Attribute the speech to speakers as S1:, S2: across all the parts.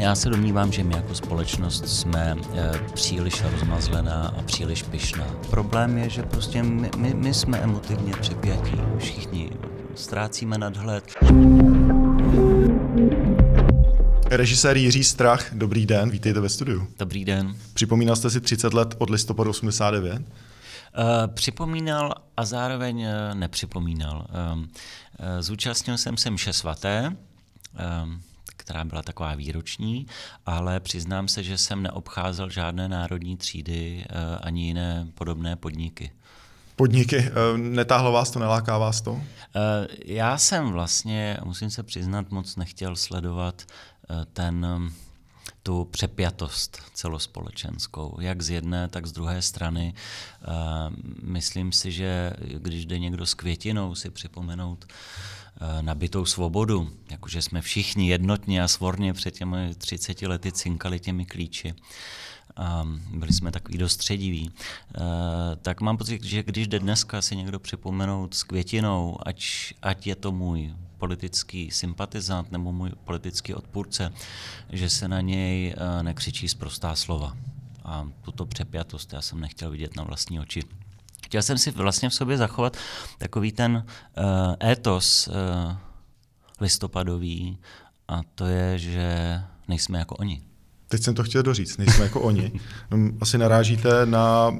S1: Já se domnívám, že my jako společnost jsme eh, příliš rozmazlená a příliš pyšná. Problém je, že prostě my, my, my jsme emotivně přepjatí, všichni
S2: ztrácíme nadhled. Režisér Jiří Strach, dobrý den, vítejte ve studiu. Dobrý den. Připomínal jste si 30 let od listopadu 89?
S1: Eh, připomínal a zároveň eh, nepřipomínal. Ehm, zúčastnil jsem se mše svaté, ehm, která byla taková výroční, ale přiznám se, že jsem neobcházel žádné národní třídy eh, ani jiné podobné podniky.
S2: Podniky, eh, netáhlo vás to, neláká vás to? Eh,
S1: já jsem vlastně, musím se přiznat, moc nechtěl sledovat ten tu přepjatost celospolečenskou, jak z jedné, tak z druhé strany. Eh, myslím si, že když jde někdo s květinou si připomenout eh, nabitou svobodu, jakože jsme všichni jednotně a svorně před těmi 30 lety cinkali těmi klíči, a ehm, byli jsme takový e, tak mám pocit, že když jde dneska si někdo připomenout s květinou, ať, ať je to můj politický sympatizant nebo můj politický odpůrce, že se na něj eh, nekřičí zprostá slova. A tuto přepjatost já jsem nechtěl vidět na vlastní oči. Chtěl jsem si vlastně v sobě zachovat takový ten uh, étos uh, listopadový, a to je, že nejsme jako oni
S2: teď jsem to chtěl doříct, nejsme jako oni. No, asi narážíte na,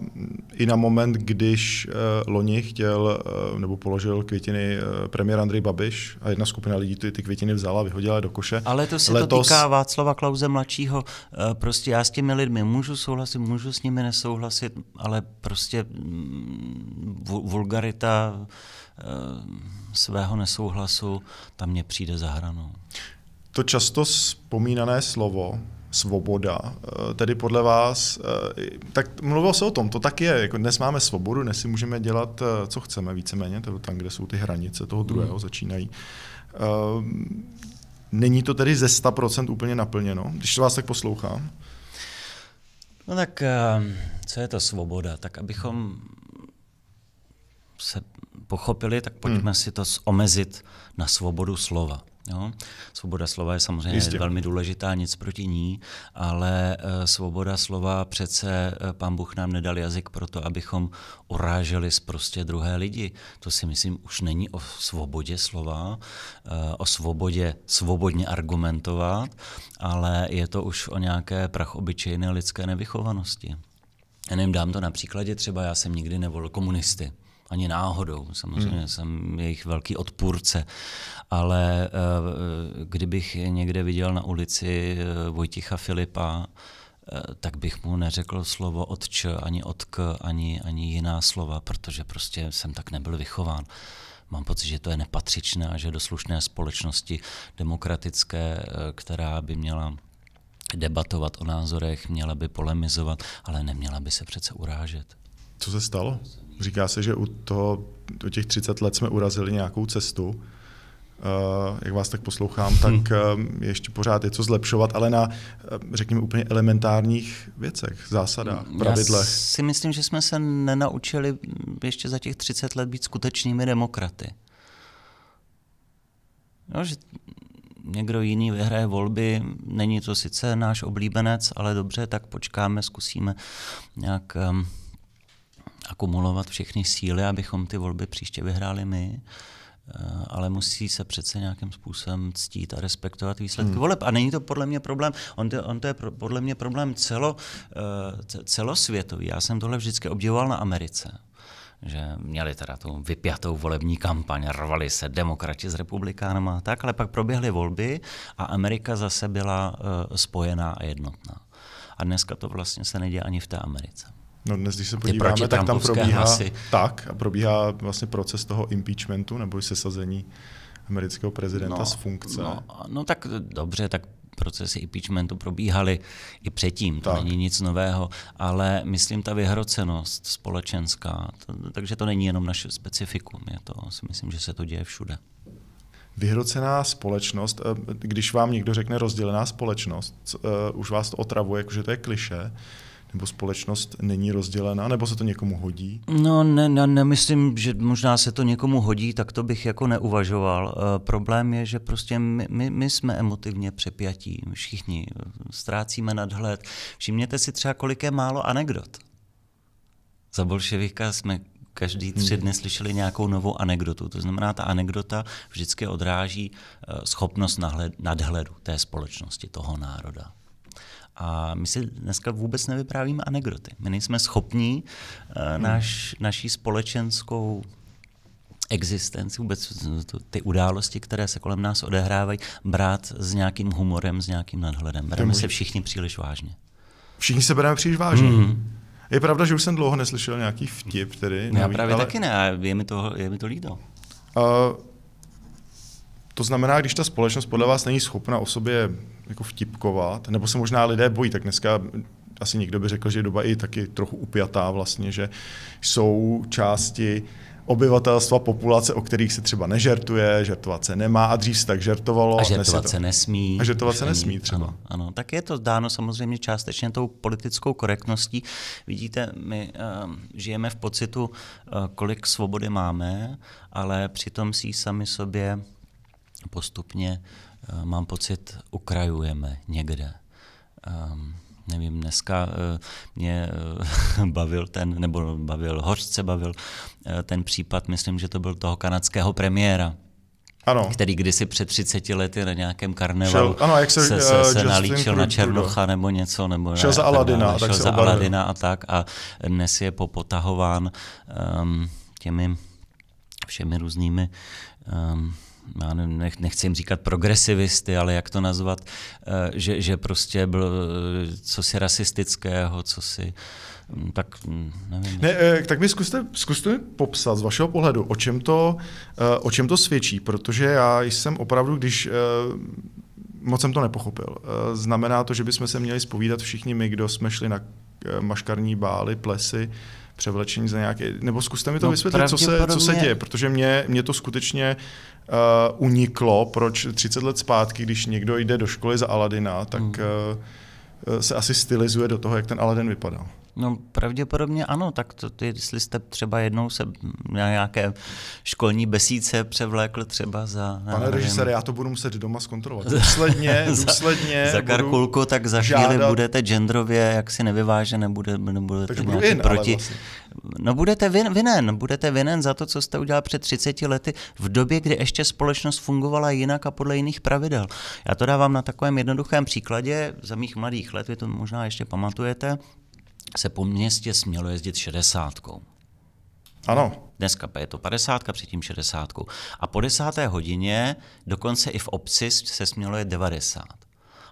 S2: i na moment, když uh, Loni chtěl uh, nebo položil květiny uh, premiér Andrej Babiš a jedna skupina lidí ty, ty květiny vzala, vyhodila do koše. Ale to se Letos... to týká
S1: Václava Klauze mladšího. Uh, prostě já s těmi lidmi můžu souhlasit, můžu s nimi nesouhlasit, ale prostě mm, vulgarita uh,
S2: svého nesouhlasu tam mě přijde za hranou. To často vzpomínané slovo svoboda, eh, tedy podle vás, eh, tak mluvil se o tom, to tak je, jako dnes máme svobodu, dnes si můžeme dělat, eh, co chceme víceméně, tedy tam, kde jsou ty hranice toho hmm. druhého, hmm. začínají. Není to tedy ze 100% úplně naplněno, když to vás tak poslouchám? No tak, co je to svoboda?
S1: Tak abychom se pochopili, tak pojďme hmm. si to omezit na svobodu slova. Jo? Svoboda slova je samozřejmě Jistě. velmi důležitá, nic proti ní, ale eh, svoboda slova přece e, pán Bůh nám nedal jazyk proto, abychom uráželi prostě druhé lidi. To si myslím už není o svobodě slova, eh, o svobodě svobodně argumentovat, ale je to už o nějaké prachobyčejné lidské nevychovanosti. Já nevím, dám to na příkladě, třeba já jsem nikdy nevolil komunisty ani náhodou. Samozřejmě hmm. jsem jejich velký odpůrce, ale eh, kdybych někde viděl na ulici eh, Vojticha Filipa, eh, tak bych mu neřekl slovo od č, ani od k, ani, ani jiná slova, protože prostě jsem tak nebyl vychován. Mám pocit, že to je nepatřičné a že do slušné společnosti demokratické, která by měla debatovat o názorech, měla by polemizovat, ale neměla by se přece urážet.
S2: Co se stalo? Říká se, že u, toho, u těch 30 let jsme urazili nějakou cestu. Uh, jak vás tak poslouchám, hmm. tak eh, ještě pořád je co zlepšovat, ale na, eh, řekněme, úplně elementárních věcech, zásadách, hmm. pravidlech. Já
S1: si myslím, že jsme se nenaučili ještě za těch 30 let být skutečnými demokraty. No, že někdo jiný vyhraje volby, není to sice náš oblíbenec, ale dobře, tak počkáme, zkusíme nějak um, akumulovat všechny síly, abychom ty volby příště vyhráli my, eh, ale musí se přece nějakým způsobem ctít a respektovat výsledky hmm. voleb. A není to podle mě problém, on to, on to je pro, podle mě problém celo, eh, celosvětový. Já jsem tohle vždycky obdivoval na Americe že měli teda tu vypjatou volební kampaň, rvali se demokrati s republikánama a tak, ale pak proběhly volby a Amerika zase byla uh, spojená a jednotná. A dneska to vlastně se neděje ani v té Americe.
S2: No dnes, když se podíváme, tak tam probíhá, hlasy. tak, a probíhá vlastně proces toho impeachmentu nebo sesazení amerického prezidenta no, z funkce. No,
S1: no tak dobře, tak procesy impeachmentu probíhaly i předtím, to tak. není nic nového, ale myslím ta vyhrocenost společenská, to, takže to není jenom naše specifikum, je to, si myslím, že se to děje všude.
S2: Vyhrocená společnost, eh, když vám někdo řekne rozdělená společnost, eh, už vás to otravuje, jakože to je kliše, nebo společnost není rozdělená, nebo se to někomu hodí?
S1: No, ne, ne, nemyslím, že možná se to někomu hodí, tak to bych jako neuvažoval. E, problém je, že prostě my, my, my jsme emotivně přepjatí, všichni ztrácíme nadhled. Všimněte si třeba, kolik je málo anekdot. Za bolševika jsme každý tři dny hmm. slyšeli nějakou novou anekdotu. To znamená, ta anekdota vždycky odráží eh, schopnost nadhledu té společnosti, toho národa. A my si dneska vůbec nevyprávíme anekdoty. My nejsme schopní uh, naš, naší společenskou existenci, vůbec ty události, které se kolem nás odehrávají, brát s nějakým humorem, s nějakým nadhledem. Bereme se všichni příliš vážně. Všichni se bereme příliš
S2: vážně. Mm-hmm. Je pravda, že už jsem dlouho
S1: neslyšel nějaký vtip, který. No já já právě ale... taky ne, je mi to, je mi to líto. Uh,
S2: to znamená, když ta společnost podle vás není schopna o sobě jako vtipkovat, nebo se možná lidé bojí, tak dneska asi někdo by řekl, že je doba i taky trochu upjatá vlastně, že jsou části obyvatelstva, populace, o kterých se třeba nežertuje, žertovat se nemá a dřív se tak žertovalo. A žertovat to... se nesmí. A žertovat se nesmí třeba. Ano, ano,
S1: tak je to dáno samozřejmě částečně tou politickou korektností. Vidíte, my uh, žijeme v pocitu, uh, kolik svobody máme, ale přitom si sami sobě postupně uh, Eh, mám pocit, ukrajujeme někde. Um, nevím, dneska uh, mě uh, bavil ten, nebo bavil, hořce bavil uh, ten případ, myslím, že to byl toho kanadského premiéra, ano. který kdysi před 30 lety na nějakém karnevalu šel, ano, jak se, se, se, se nalíčil na Černocha Krupp, nebo něco. Nebo šel ne, za Aladina. Tak, šel tak za obalil. Aladina a tak a dnes je popotahován um, těmi všemi různými um, já nech, nechci jim říkat progresivisty, ale jak to nazvat, eh, že, že prostě bylo eh, cosi rasistického, cosi hm, tak hm, nevím.
S2: Ne, eh, tak mi zkuste, zkuste mi popsat z vašeho pohledu, o čem, to, o čem to svědčí, protože já jsem opravdu, když moc jsem to nepochopil. Znamená to, že bychom se měli spovídat všichni my, kdo jsme šli na maškarní bály, plesy, převlečení za nějaké, nebo zkuste mi to no, vysvětlit, co se, co se děje, protože mě, mě to skutečně uh, uniklo, proč 30 let zpátky, když někdo jde do školy za Aladina, tak hmm. uh, se asi stylizuje do toho, jak ten Aladin vypadal. No pravděpodobně ano,
S1: tak to, ty, jestli jste třeba jednou se na nějaké školní besídce převlékl třeba za... Pane režisere,
S2: já to budu muset doma zkontrolovat. Důsledně, důsledně. za, karkulku, tak za žádat... chvíli budete
S1: genderově jaksi nevyvážené, nebude, nebudete, Takže budu in, proti... Vlastně. No budete vin, vinen, budete vinen za to, co jste udělal před 30 lety v době, kdy ještě společnost fungovala jinak a podle jiných pravidel. Já to dávám na takovém jednoduchém příkladě za mých mladých let, vy to možná ještě pamatujete, se po městě smělo jezdit šedesátkou. Ano. Dneska je to 50, předtím 60. A po desáté hodině dokonce i v obci se smělo je 90.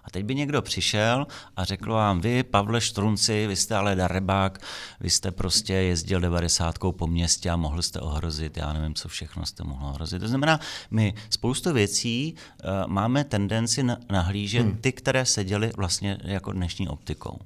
S1: A teď by někdo přišel a řekl vám, vy, Pavle Štrunci, vy jste ale darebák, vy jste prostě jezdil 90 po městě a mohl jste ohrozit, já nevím, co všechno jste mohl ohrozit. To znamená, my spoustu věcí uh, máme tendenci nahlížet hmm. ty, které se děly vlastně jako dnešní optikou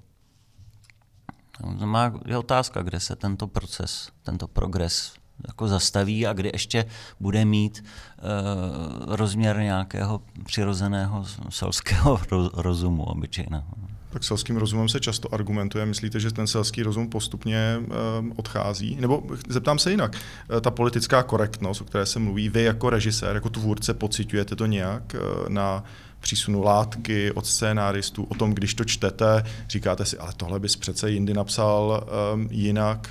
S1: má, je otázka, kde se tento proces, tento progres jako zastaví a kdy ještě bude mít uh, rozměr nějakého přirozeného selského rozumu
S2: obyčejného. Tak selským rozumem se často argumentuje. Myslíte, že ten selský rozum postupně uh, odchází? Nebo zeptám se jinak. Eh, ta politická korektnost, o které se mluví, vy jako režisér, jako tvůrce pocitujete to nějak na uh, přísunu látky od scénáristů, o tom, když to čtete, říkáte si, ale tohle bys přece jindy napsal um, jinak.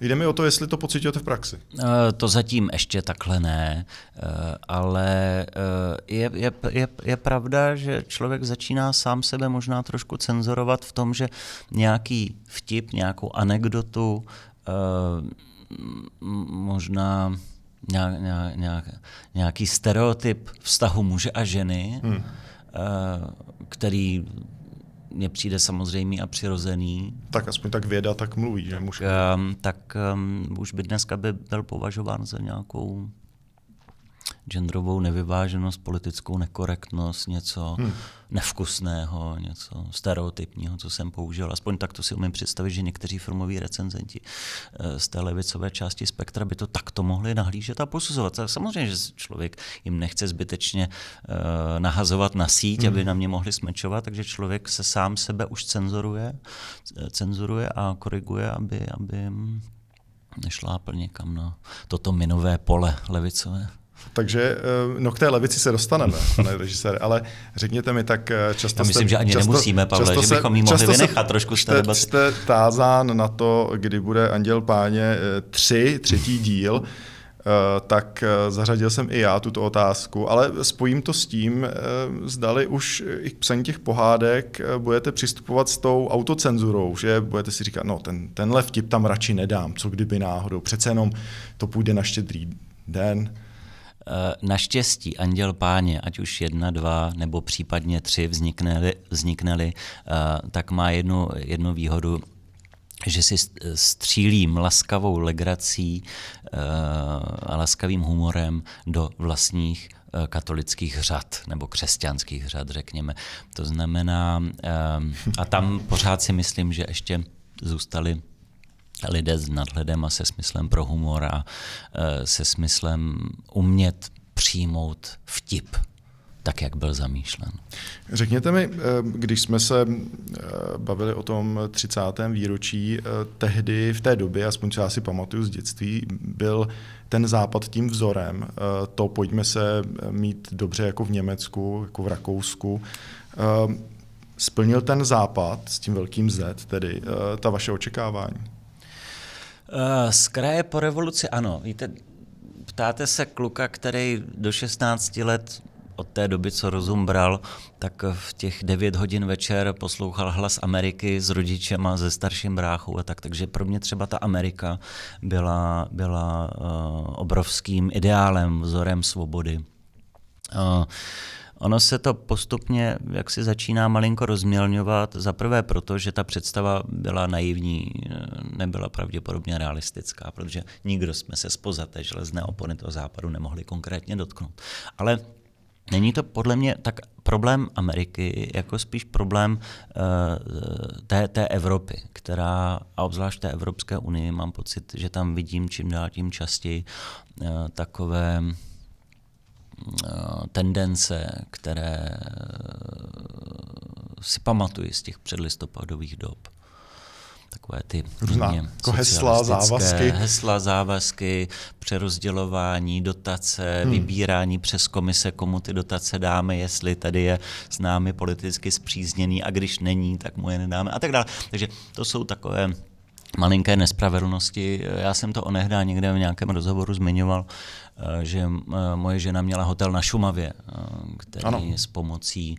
S2: Jde mi o to, jestli to pocitujete v praxi.
S1: Eh, to zatím ještě takhle ne, eh, ale eh, je, je, je, je pravda, že člověk začíná sám sebe možná trošku cenzorovat v tom, že nějaký vtip, nějakou anekdotu možná nějak, nějak, nějaký stereotyp vztahu muže a ženy, hmm. Eh, který mně přijde samozřejmý a přirozený. Tak aspoň tak věda tak mluví, že muž. Um, tak um, už by dneska by byl považován za nějakou genderovou nevyváženost, politickou nekorektnost, něco hmm. nevkusného, něco stereotypního, co jsem použil. Aspoň tak to si umím představit, že někteří filmoví recenzenti eh, z té levicové části spektra by to takto mohli nahlížet a posuzovat. A samozřejmě, že člověk jim nechce zbytečně uh, nahazovat na síť, hmm. aby na mě mohli smečovat, takže člověk se sám sebe už cenzuruje, cenzuruje a koriguje, aby, aby hm, nešlápl někam na toto minové pole levicové.
S2: Takže eh, no k té levici se dostaneme, pane režisér, ale řekněte mi tak eh, často... Já myslím, jste, že ani často, nemusíme, Pavle, že bychom ji mohli vynechat trošku z té debaty. Jste tázán na to, kdy bude Anděl Páně 3, eh, třetí díl, tak zařadil jsem i já tuto otázku, ale spojím to s tím, zdali už i k psaní těch pohádek budete přistupovat s tou autocenzurou, že budete si říkat, no ten, tenhle vtip tam radši nedám, co kdyby náhodou, přece jenom to půjde na štědrý den, Eh,
S1: naštěstí anděl páně, ať už jedna, dva nebo případně tři vznikneli, vznikneli eh, tak má jednu, jednu výhodu, že si střílím laskavou legrací eh, a laskavým humorem do vlastních katolických řad nebo křesťanských řad, řekněme. To znamená, a tam pořád si myslím, že ještě zůstaly lidé s nadhledem a se smyslem pro humor a eh, se smyslem umět přijmout vtip tak, jak byl zamýšlen.
S2: Řekněte mi, eh, když jsme se eh, bavili o tom 30. výročí, tehdy v té době, aspoň co já si pamatuju z dětství, byl ten západ tím vzorem. To pojďme se mít dobře jako v Německu, jako v Rakousku. Splnil ten západ s tím velkým Z, tedy ta vaše očekávání?
S1: Eh, z kraje po revoluci ano. Víte, ptáte se kluka, který do 16 let od té doby, co rozum bral, tak v těch 9 hodin večer poslouchal hlas Ameriky s rodičem a se starším bráchou a tak. Takže pro mě třeba ta Amerika byla, byla uh, obrovským ideálem, vzorem svobody. Uh, Ono se to postupně jak si začíná malinko rozmělňovat, prvé proto, že ta představa byla naivní, nebyla pravděpodobně realistická, protože nikdo jsme se spoza té železné opony toho západu nemohli konkrétně dotknout. Ale Není to podle mě tak problém Ameriky, jako spíš problém uh, té, té Evropy, která, a obzvlášť té Evropské unii, mám pocit, že tam vidím čím dál tím častěji uh, takové Eh, tendence, které eh, si pamatuji z těch předlistopadových dob. Takové ty různá jako hesla, závazky. Hesla, závazky, přerozdělování, dotace, hmm. vybírání přes komise, komu ty dotace dáme, jestli tady je s námi politicky zpřízněný a když není, tak mu je nedáme a tak dále. Takže to jsou takové malinké nespravedlnosti. Já jsem to onehdá někde v nějakém rozhovoru zmiňoval, Eh, že eh, moje žena měla hotel na Šumavě, eh, který ano. s pomocí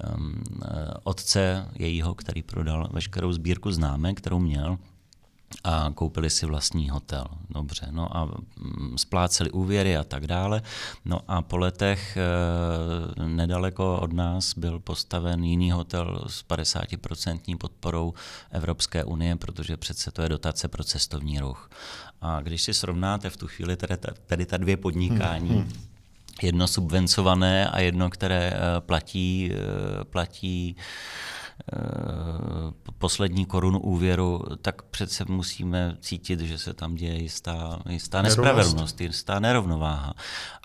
S1: ehm, otce jejího, který prodal veškerou sbírku známek, kterou měl, a koupili si vlastní hotel. Dobře, no a mm, spláceli úvěry a tak dále. No a po letech e, nedaleko od nás byl postaven jiný hotel s 50% podporou Evropské unie, protože přece to je dotace pro cestovní ruch. A když si srovnáte v tu chvíli tady, tady ta dvě podnikání, hmm, hmm. jedno subvencované a jedno, které eh, platí, eh, platí Eh, poslední korunu úvěru, tak přece musíme cítit, že se tam děje jistá, jistá nespravedlnost, jistá nerovnováha.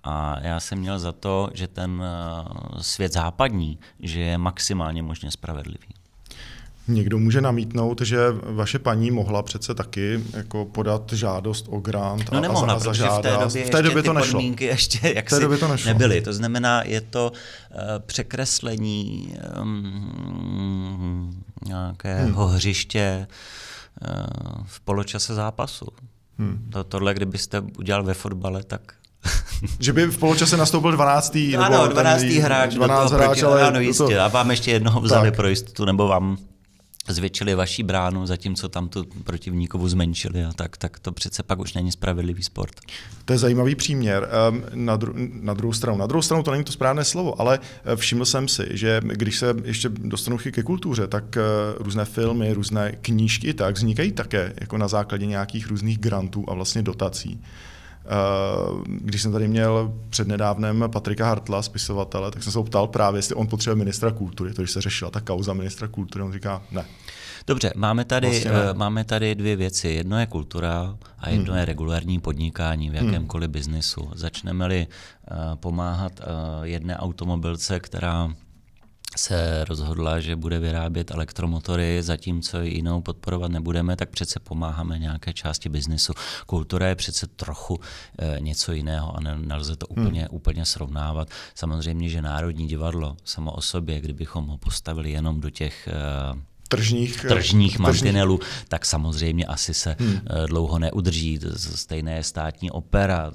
S1: A já jsem měl za to, že ten eh, svět západní, že je maximálně možně spravedlivý.
S2: Někdo může namítnout, že vaše paní mohla přece taky jako podat žádost o grant. No a, nemohla, a zažádat. v té době, v té době to nešlo. podmínky ještě jak v té době to nešlo. nebyly. To
S1: znamená, je to uh, překreslení um, nějakého hmm. hřiště uh, v poločase zápasu. Hmm. To, tohle, kdybyste udělal ve fotbale, tak
S2: že by v poločase nastoupil 12. Ano, nebo 12. hráč, 12 hráč, proti, ale ano, jistě. To...
S1: A vám ještě jednoho vzali tak. pro jistotu, nebo vám zvětšili vaší bránu, zatímco tam tu protivníkovu zmenšili a tak, tak
S2: to přece pak už není spravedlivý sport. To je zajímavý příměr. Ehm, na, dru- na druhou stranu, na druhou stranu to není to správné slovo, ale eh, všiml jsem si, že když se ještě dostanu ke kultuře, tak eh, různé filmy, různé knížky tak vznikají také jako na základě nějakých různých grantů a vlastně dotací. Eh, když jsem tady měl před nedávnem Patrika Hartla, spisovatele, tak jsem se ho ptal právě, jestli on potřebuje ministra kultury, to když se řešila ta kauza ministra kultury, on říká ne.
S1: Dobře, máme tady, vlastně eh, máme tady dvě věci. Jedno je kultura a hmm. jedno hmm. je regulární podnikání v hmm. jakémkoliv hmm. biznesu. Začneme-li eh, pomáhat jedné automobilce, která se rozhodla, že bude vyrábět elektromotory, zatímco jinou podporovat nebudeme, tak přece pomáháme nějaké části biznesu. Kultura je přece trochu e, něco jiného a nelze to úplně, hmm. úplně srovnávat. Samozřejmě, že Národní divadlo samo o sobě, kdybychom ho postavili jenom do těch e,
S2: tržních, eh, tržních tržních mantinelů,
S1: tak samozřejmě asi se hmm. Eh, dlouho neudrží. Stejné státní opera,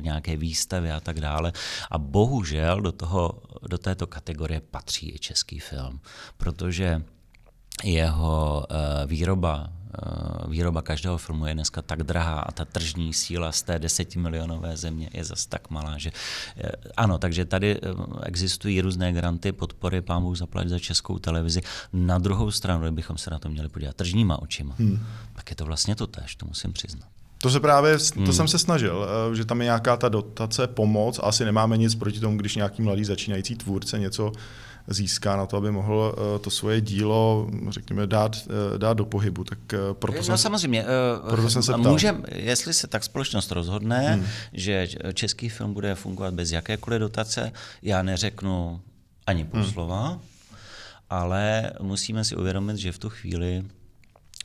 S1: nějaké výstavy a tak dále. A bohužel do, toho, do této kategorie patří i český film, protože jeho eh, výroba, eh, výroba každého filmu je dneska tak drahá a ta tržní síla z té desetimilionové země je zas tak malá, že eh, ano, takže tady existují různé granty, podpory, pán Bůh zaplať za českou televizi. Na druhou stranu, kdybychom se na to měli podívat tržníma očima, hmm. tak je to vlastně to tež, to musím
S2: přiznat. To se právě, to hmm. jsem se snažil, že tam je nějaká ta dotace, pomoc, asi nemáme nic proti tomu, když nějaký mladý začínající tvůrce něco získá na to, aby mohl eh, to svoje dílo, řekněme, dát, eh, dát do pohybu. Tak eh, proto no, jsem, samozřejmě. Proto jsem se ptal. Můžem,
S1: jestli se tak společnost rozhodne, hmm. že český film bude fungovat bez jakékoliv dotace, já neřeknu ani půl hmm. slova, ale musíme si uvědomit, že v tu chvíli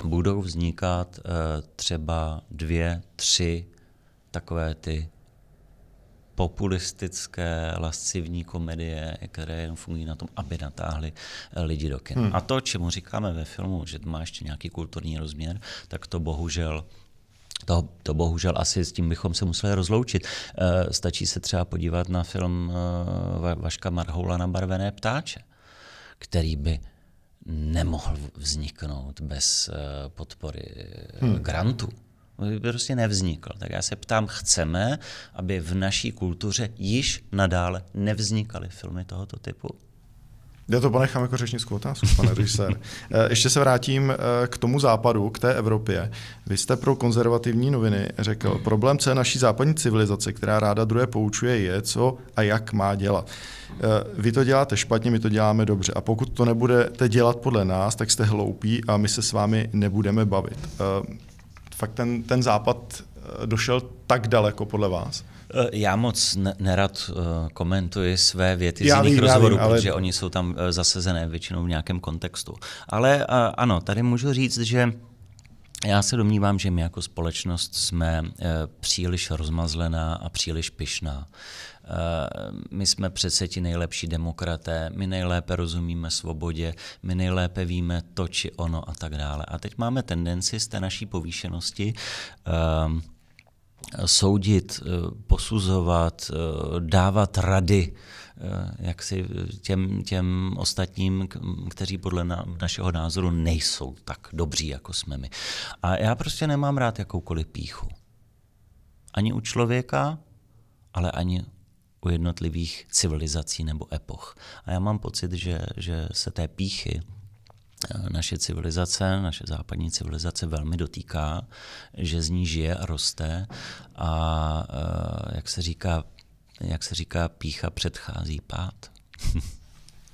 S1: budou vznikat třeba dvě, tři takové ty populistické, lascivní komedie, které jenom fungují na tom, aby natáhly eh, lidi do kin. Hmm. A to, čemu říkáme ve filmu, že má ještě nějaký kulturní rozměr, tak to bohužel to, to bohužel asi s tím bychom se museli rozloučit. E, stačí se třeba podívat na film e, Vaška Marhoula na barvené ptáče, který by nemohl vzniknout bez e, podpory hmm. grantů. On by prostě nevznikl. Tak já se ptám, chceme, aby v naší kultuře již nadále nevznikaly filmy tohoto typu?
S2: Já to ponechám jako řečnickou otázku, pane režisér. Eh, ještě se vrátím eh, k tomu západu, k té Evropě. Vy jste pro konzervativní noviny řekl, problém co je naší západní civilizace, která ráda druhé poučuje, je, co a jak má dělat. Eh, vy to děláte špatně, my to děláme dobře. A pokud to nebudete dělat podle nás, tak jste hloupí a my se s vámi nebudeme bavit fakt ten, ten západ eh, došel tak daleko podle vás? Eh, já moc nerad eh,
S1: komentuji své věty já z jiných vím, rozhovorů, vím, ale... protože oni jsou tam zasezené většinou v nějakém kontextu. Ale ano, tady můžu říct, že já se domnívám, že my jako společnost jsme příliš rozmazlená a příliš pyšná Eh, my jsme přece ti nejlepší demokraté, my nejlépe rozumíme svobodě, my nejlépe víme to či ono a tak dále. A teď máme tendenci z té naší povýšenosti eh, soudit, eh, posuzovat, dávat rady jak si těm, těm ostatním, kteří podle na, našeho názoru nejsou tak dobří, jako jsme my. A já prostě nemám rád jakoukoliv píchu. Ani u člověka, ale ani u jednotlivých civilizací nebo epoch. A já mám pocit, že, že se té píchy eh, naše civilizace, naše západní civilizace velmi dotýká, že z ní žije a roste a eh, jak se říká, jak se říká pícha předchází pád.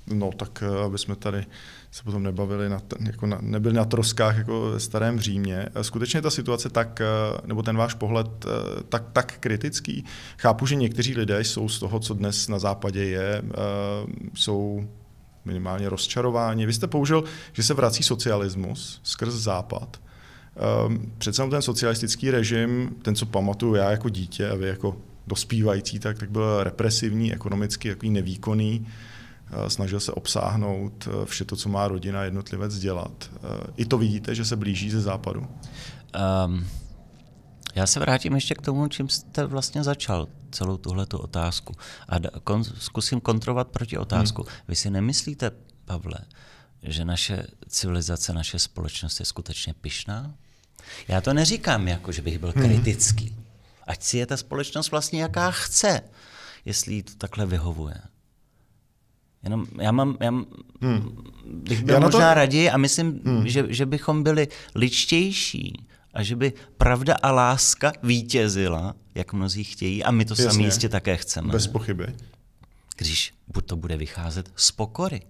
S2: No tak, eh, aby jsme tady se potom nebavili, na, jako na, nebyli na troskách jako ve starém Římě. Eh, skutečně ta situace tak, eh, nebo ten váš pohled tak, tak kritický. Chápu, že někteří lidé jsou z toho, co dnes na západě je, jsou minimálně rozčarováni. Vy jste použil, že se vrací socialismus skrz západ. Přece ten socialistický režim, ten, co pamatuju já jako dítě a vy jako dospívající, tak, tak byl represivní, ekonomicky jako nevýkonný. Eh, snažil se obsáhnout eh, vše to, co má rodina jednotlivec dělat. Eh, I to vidíte, že se blíží ze západu. Um,
S1: já se vrátím ještě k tomu, čím jste vlastně začal celou tuhle tu otázku. A kon, zkusím kontrovat proti otázku. Hmm. Vy si nemyslíte, Pavle, že naše civilizace, naše společnost je skutečně pyšná? Já to neříkám jako, že bych byl hmm. kritický. Ať si je ta společnost vlastně jaká chce, jestli jí to takhle vyhovuje. Jenom já mám, já hmm. bych byl já to... možná to... raději a myslím, hmm. že, že bychom byli ličtější a že by pravda a láska vítězila, jak mnozí chtějí, a my to Jasně. sami jistě také chceme. Bez pochyby. Když to bude vycházet z pokory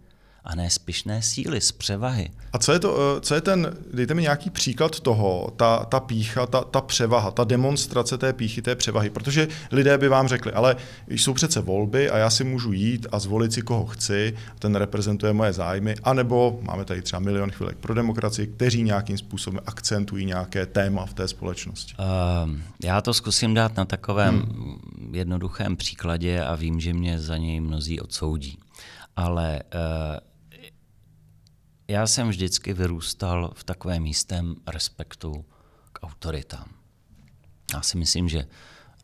S1: a ne spíšné síly, z
S2: převahy. A co je, to, eh, co je ten, dejte mi nějaký příklad toho, ta, ta pícha, ta, ta převaha, ta demonstrace té píchy, té převahy, protože lidé by vám řekli, ale jsou přece volby a já si můžu jít a zvolit si, koho chci, ten reprezentuje moje zájmy, anebo máme tady třeba milion chvilek pro demokracii, kteří nějakým způsobem akcentují nějaké téma v té společnosti.
S1: Uh, já to zkusím dát na takovém hmm. jednoduchém příkladě a vím, že mě za něj mnozí odsoudí. Ale uh, já jsem vždycky vyrůstal v takovém místem respektu k autoritám. Já si myslím, že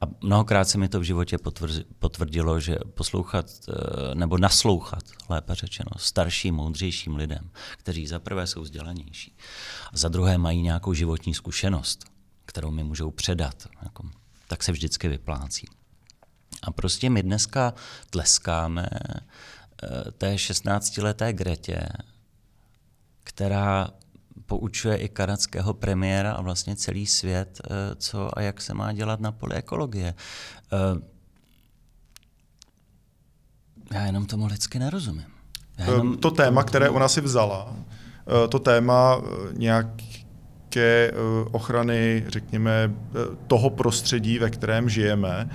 S1: a mnohokrát se mi to v životě potvrdilo, že poslouchat eh, nebo naslouchat, lépe řečeno, starším, moudřejším lidem, kteří za prvé jsou vzdělanější a za druhé mají nějakou životní zkušenost, kterou mi můžou předat, jako, tak se vždycky vyplácí. A prostě my dneska tleskáme eh, té 16-leté Gretě která poučuje i kanadského premiéra a vlastně celý svět, eh, co a jak se má dělat na poli ekologie. Eh, já jenom tomu lidsky nerozumím. Já eh, jenom... To téma, které ona si vzala,
S2: to téma nějaké ochrany, řekněme, toho prostředí, ve kterém žijeme,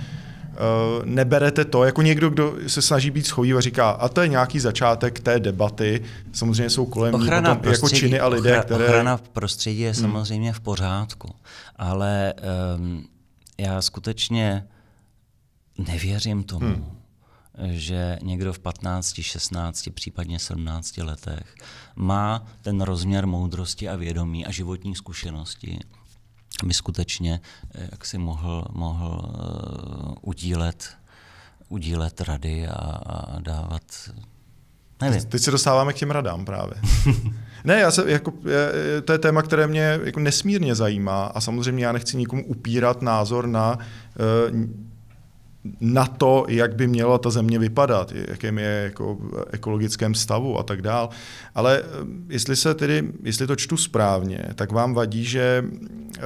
S2: Eh, neberete to, jako někdo, kdo se snaží být schový a říká, a to je nějaký začátek té debaty, samozřejmě jsou kolem ochrana ní potom jako činy a lidé, ochra, které... Ochrana v
S1: prostředí je hmm. samozřejmě v pořádku, ale um, já skutečně nevěřím tomu, hmm. že někdo v 15, 16, případně 17 letech má ten rozměr moudrosti a vědomí a životní zkušenosti, by skutečně eh, jak si mohl, mohl eh, udílet, udílet rady a, a dávat
S2: Nevím. Teď se dostáváme k těm radám právě. ne, já se, jako, je, to je téma, které mě jako nesmírně zajímá a samozřejmě já nechci nikomu upírat názor na uh, na to, jak by měla ta země vypadat, jakém je jako ekologickém stavu a tak dál. Ale eh, jestli se tedy, jestli to čtu správně, tak vám vadí, že eh,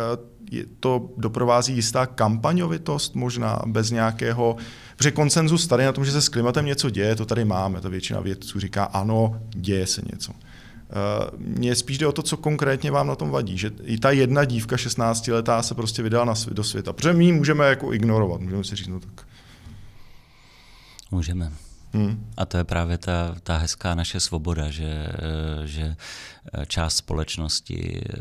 S2: to doprovází jistá kampaňovitost možná bez nějakého, protože konsenzus tady na tom, že se s klimatem něco děje, to tady máme, ta většina vědců říká ano, děje se něco. Eh, mně spíš jde o to, co konkrétně vám na tom vadí, že i ta jedna dívka 16 letá se prostě vydala na do světa, protože my ji můžeme jako ignorovat, můžeme si říct, no tak
S1: Můžeme. Hmm. A to je právě ta, ta hezká naše svoboda, že, eh, že eh, část společnosti eh,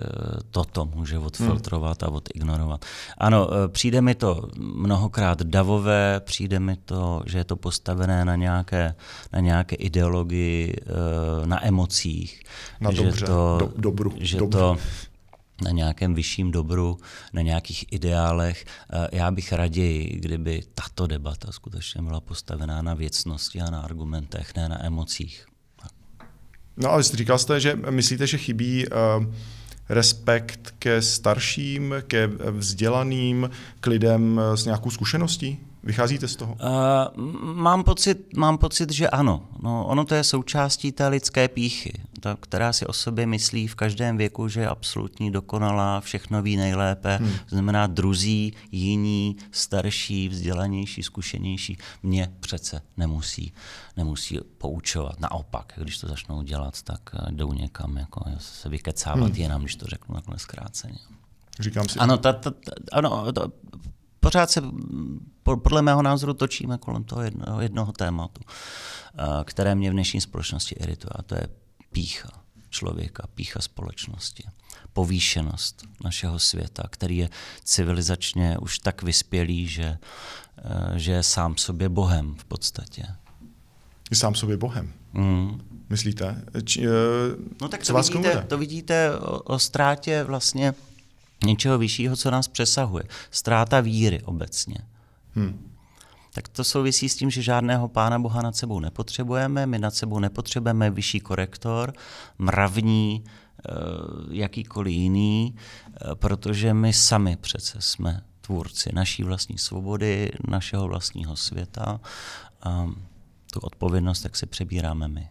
S1: toto může hmm. odfiltrovat hmm. a odignorovat. Ano, přijde mi to mnohokrát davové, přijde mi to, že je to postavené na nějaké, na nějaké ideologii, na emocích. Na že dobře, to, do, dobru. Že dobře. to na nějakém vyšším dobru, na nějakých ideálech. Eh, já bych raději, kdyby tato debata skutečně byla postavená na věcnosti a na argumentech, ne na emocích.
S2: No ale říkal jste, že myslíte, že chybí uh, respekt ke starším, ke eh, vzdělaným, k lidem s nějakou zkušeností? Vycházíte z toho?
S1: Uh, mám, pocit, mám pocit, že ano. No, ono to je součástí té lidské píchy, ta, která si o sobě myslí v každém věku, že je absolutní dokonalá, všechno ví nejlépe, hmm. znamená druzí, jiní, starší, vzdělanější, zkušenější. Mě přece nemusí, nemusí poučovat. Naopak, když to začnou dělat, tak eh, jdou někam jako se vykecávat hmm. jenom, když to řeknu takhle zkráceně. Říkám si. Ano, ta, ta, ta, ano to, pořád se podle mého názoru točíme kolem toho jednoho, jednoho tématu, eh, které mě v dnešní společnosti irituje, a to je pícha člověka, pícha společnosti, povýšenost našeho světa, který je civilizačně už tak vyspělý, že, eh, že je sám sobě bohem v podstatě.
S2: Je sám sobě bohem? Mm. Myslíte? Či, uh, no tak
S1: to vidíte, to vidíte o, o ztrátě vlastně něčeho vyššího, co nás přesahuje. Ztráta víry obecně. Hmm. Tak to souvisí s tím, že žádného pána Boha nad sebou nepotřebujeme, my nad sebou nepotřebujeme vyšší korektor, mravní, eh, jakýkoliv jiný, eh, protože my sami přece jsme tvůrci naší vlastní svobody, našeho vlastního světa. A tu odpovědnost tak si přebíráme my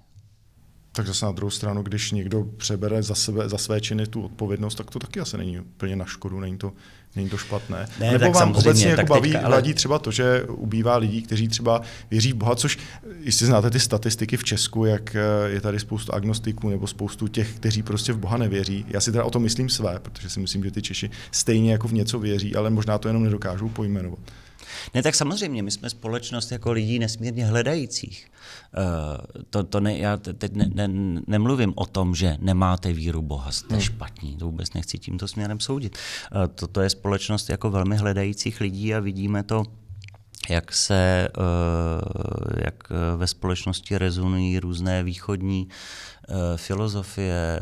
S2: tak zase na druhou stranu, když někdo přebere za, sebe, za své činy tu odpovědnost, tak to taky asi není úplně na škodu, není to, není to špatné. Ne, Nebo tak vám obecně jako tak jako baví, ale... vadí třeba to, že ubývá lidí, kteří třeba věří v Boha, což jestli znáte ty statistiky v Česku, jak eh, je tady spoustu agnostiků nebo spoustu těch, kteří prostě v Boha nevěří. Já si teda o tom myslím své, protože si myslím, že ty Češi stejně jako v něco věří, ale možná to jenom nedokážou pojmenovat.
S1: Ne, tak samozřejmě, my jsme společnost jako lidí nesmírně hledajících. Eh, to, to ne, já teď ne, ne, nemluvím o tom, že nemáte víru Boha, jste hmm. špatní, to vůbec nechci tímto směrem soudit. Eh, to je společnost jako velmi hledajících lidí a vidíme to jak se, eh, jak eh, ve společnosti rezonují různé východní eh, filozofie.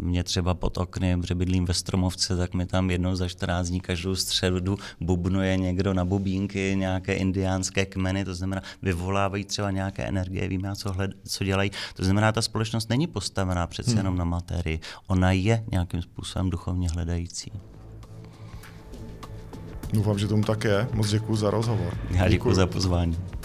S1: Mě třeba pod okny, protože bydlím ve Stromovce, tak mi tam jednou za 14 dní každou středu bubnuje někdo na bubínky, nějaké indiánské kmeny, to znamená, vyvolávají třeba nějaké energie, já, co, hled, co dělají. To znamená, ta společnost není postavená přece hmm. jenom na materii. Ona je nějakým způsobem duchovně hledající.
S2: Doufám, že tomu tak je. Moc děkuji za rozhovor. Já děkuji za pozvání.